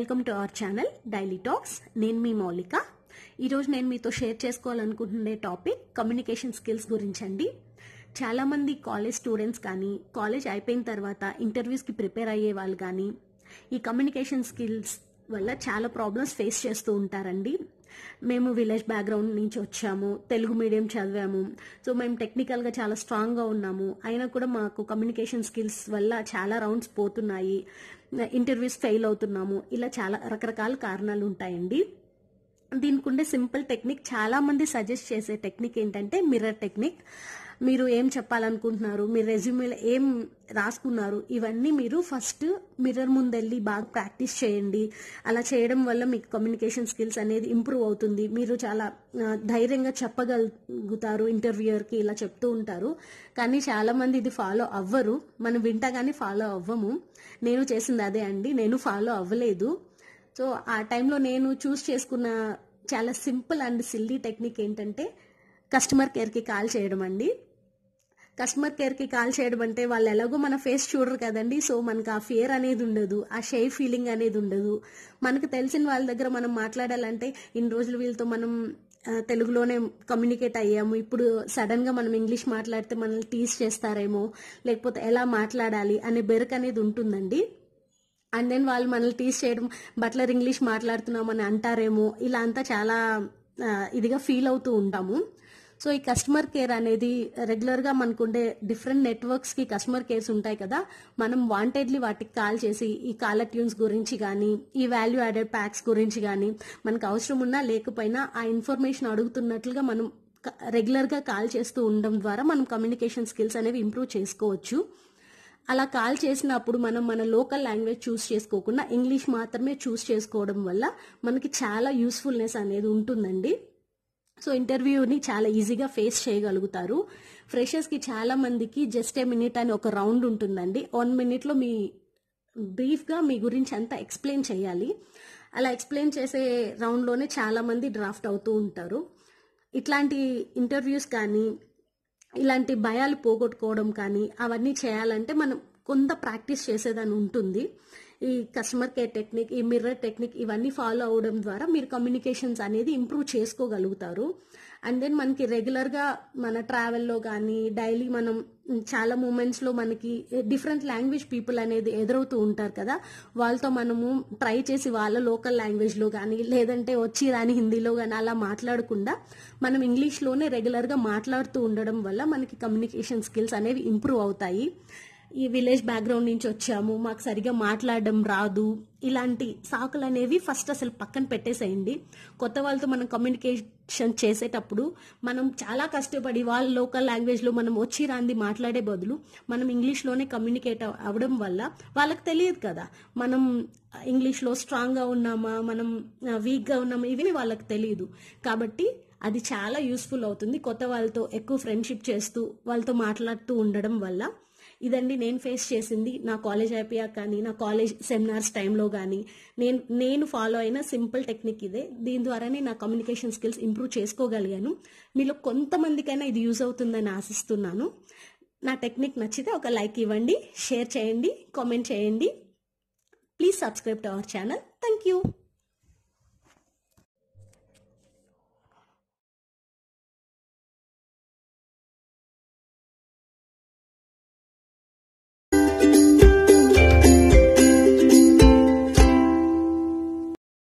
welcome to our channel daily talks నేను మీ మౌలిక ఈరోజు నేను మీతో షేర్ చేసుకోవాలనుకుంటుండే టాపిక్ కమ్యూనికేషన్ స్కిల్స్ గురించి అండి చాలామంది కాలేజ్ స్టూడెంట్స్ కానీ కాలేజ్ అయిపోయిన తర్వాత ఇంటర్వ్యూస్కి ప్రిపేర్ అయ్యే వాళ్ళు కానీ ఈ కమ్యూనికేషన్ స్కిల్స్ వల్ల చాలా ప్రాబ్లమ్స్ ఫేస్ చేస్తూ ఉంటారండి మేము విలేజ్ బ్యాక్గ్రౌండ్ నుంచి వచ్చాము తెలుగు మీడియం చదివాము సో మేము టెక్నికల్గా చాలా స్ట్రాంగ్గా ఉన్నాము అయినా కూడా మాకు కమ్యూనికేషన్ స్కిల్స్ వల్ల చాలా రౌండ్స్ పోతున్నాయి ఇంటర్వ్యూస్ ఫెయిల్ అవుతున్నాము ఇలా చాలా రకరకాల కారణాలు ఉంటాయండి దీనికి ఉండే సింపుల్ టెక్నిక్ చాలా మంది సజెస్ట్ చేసే టెక్నిక్ ఏంటంటే మిర్రర్ టెక్నిక్ మీరు ఏం చెప్పాలనుకుంటున్నారు మీరు రెజ్యూమేలో ఏం రాసుకున్నారు ఇవన్నీ మీరు ఫస్ట్ మిర్రర్ ముందు వెళ్ళి బాగా ప్రాక్టీస్ చేయండి అలా చేయడం వల్ల మీకు కమ్యూనికేషన్ స్కిల్స్ అనేది ఇంప్రూవ్ అవుతుంది మీరు చాలా ధైర్యంగా చెప్పగలుగుతారు ఇంటర్వ్యూయర్కి ఇలా చెప్తూ ఉంటారు కానీ చాలామంది ఇది ఫాలో అవ్వరు మనం వింటా కానీ ఫాలో అవ్వము నేను చేసింది అదే అండి నేను ఫాలో అవ్వలేదు సో ఆ టైంలో నేను చూస్ చేసుకున్న చాలా సింపుల్ అండ్ సిల్లీ టెక్నిక్ ఏంటంటే కస్టమర్ కేర్కి కాల్ చేయడం అండి కస్టమర్ కేర్కి కాల్ చేయడం అంటే వాళ్ళు ఎలాగో మన ఫేస్ చూడరు కదండి సో మనకు ఆ ఫియర్ అనేది ఉండదు ఆ షే ఫీలింగ్ అనేది ఉండదు మనకు తెలిసిన వాళ్ళ దగ్గర మనం మాట్లాడాలంటే ఇన్ని రోజులు వీళ్ళతో మనం తెలుగులోనే కమ్యూనికేట్ అయ్యాము ఇప్పుడు సడన్గా మనం ఇంగ్లీష్ మాట్లాడితే మనల్ని టీస్ చేస్తారేమో లేకపోతే ఎలా మాట్లాడాలి అనే బెరక్ అనేది ఉంటుందండి అండ్ దెన్ వాళ్ళు మనల్ని టీస్ చేయడం బట్లర్ ఇంగ్లీష్ మాట్లాడుతున్నామని అంటారేమో ఇలా అంతా చాలా ఇదిగా ఫీల్ అవుతూ ఉంటాము సో ఈ కస్టమర్ కేర్ అనేది రెగ్యులర్గా మనకుండే డిఫరెంట్ నెట్వర్క్స్కి కస్టమర్ కేర్స్ ఉంటాయి కదా మనం వాంటెడ్లీ వాటికి కాల్ చేసి ఈ కాలర్ ట్యూన్స్ గురించి కానీ ఈ వాల్యూ యాడెడ్ ప్యాక్స్ గురించి కానీ మనకు అవసరం ఉన్నా లేకపోయినా ఆ ఇన్ఫర్మేషన్ అడుగుతున్నట్లుగా మనం రెగ్యులర్గా కాల్ చేస్తూ ఉండడం ద్వారా మనం కమ్యూనికేషన్ స్కిల్స్ అనేవి ఇంప్రూవ్ చేసుకోవచ్చు అలా కాల్ చేసినప్పుడు మనం మన లోకల్ లాంగ్వేజ్ చూస్ చేసుకోకుండా ఇంగ్లీష్ మాత్రమే చూస్ చేసుకోవడం వల్ల మనకి చాలా యూస్ఫుల్నెస్ అనేది ఉంటుందండి సో ఇంటర్వ్యూని చాలా ఈజీగా ఫేస్ చేయగలుగుతారు ఫ్రెషర్స్కి చాలా మందికి జస్ట్ ఏ మినిట్ అని ఒక రౌండ్ ఉంటుందండి వన్ మినిట్లో మీ బ్రీఫ్గా మీ గురించి అంతా ఎక్స్ప్లెయిన్ చేయాలి అలా ఎక్స్ప్లెయిన్ చేసే రౌండ్లోనే చాలామంది డ్రాఫ్ట్ అవుతూ ఉంటారు ఇట్లాంటి ఇంటర్వ్యూస్ కానీ ఇలాంటి భయాలు పోగొట్టుకోవడం కానీ అవన్నీ చేయాలంటే మనం కొంత ప్రాక్టీస్ చేసేదాన్ని ఉంటుంది ఈ కస్టమర్ కేర్ టెక్నిక్ ఈ మిర్రర్ టెక్నిక్ ఇవన్నీ ఫాలో అవడం ద్వారా మీరు కమ్యూనికేషన్స్ అనేది ఇంప్రూవ్ చేసుకోగలుగుతారు అండ్ దెన్ మనకి రెగ్యులర్గా మన ట్రావెల్లో కానీ డైలీ మనం చాలా మూమెంట్స్లో మనకి డిఫరెంట్ లాంగ్వేజ్ పీపుల్ అనేది ఎదురవుతూ ఉంటారు కదా వాళ్ళతో మనము ట్రై చేసి వాళ్ళ లోకల్ లాంగ్వేజ్లో కానీ లేదంటే వచ్చి రాని హిందీలో కానీ అలా మాట్లాడకుండా మనం ఇంగ్లీష్లోనే రెగ్యులర్గా మాట్లాడుతూ ఉండడం వల్ల మనకి కమ్యూనికేషన్ స్కిల్స్ అనేవి ఇంప్రూవ్ అవుతాయి ఈ విలేజ్ బ్యాక్గ్రౌండ్ నుంచి వచ్చాము మాకు సరిగా మాట్లాడడం రాదు ఇలాంటి సాకులు అనేవి ఫస్ట్ అసలు పక్కన పెట్టేసేయండి కొత్త వాళ్ళతో మనం కమ్యూనికేషన్ చేసేటప్పుడు మనం చాలా కష్టపడి వాళ్ళ లోకల్ లాంగ్వేజ్లో మనం వచ్చి రాంది మాట్లాడే బదులు మనం ఇంగ్లీష్లోనే కమ్యూనికేట్ అవ్వడం వల్ల వాళ్ళకి తెలియదు కదా మనం ఇంగ్లీష్లో స్ట్రాంగ్గా ఉన్నామా మనం వీక్గా ఉన్నామా ఇవి వాళ్ళకి తెలియదు కాబట్టి అది చాలా యూస్ఫుల్ అవుతుంది కొత్త వాళ్ళతో ఎక్కువ ఫ్రెండ్షిప్ చేస్తూ వాళ్ళతో మాట్లాడుతూ ఉండడం వల్ల ఇదండి నేను ఫేస్ చేసింది నా కాలేజ్ అయిపోయాక కానీ నా కాలేజ్ సెమినార్స్ టైంలో కానీ నేను నేను ఫాలో అయిన సింపుల్ టెక్నిక్ ఇదే దీని ద్వారానే నా కమ్యూనికేషన్ స్కిల్స్ ఇంప్రూవ్ చేసుకోగలిగాను మీలో కొంతమందికైనా ఇది యూజ్ అవుతుందని ఆశిస్తున్నాను నా టెక్నిక్ నచ్చితే ఒక లైక్ ఇవ్వండి షేర్ చేయండి కామెంట్ చేయండి please subscribe to our channel thank you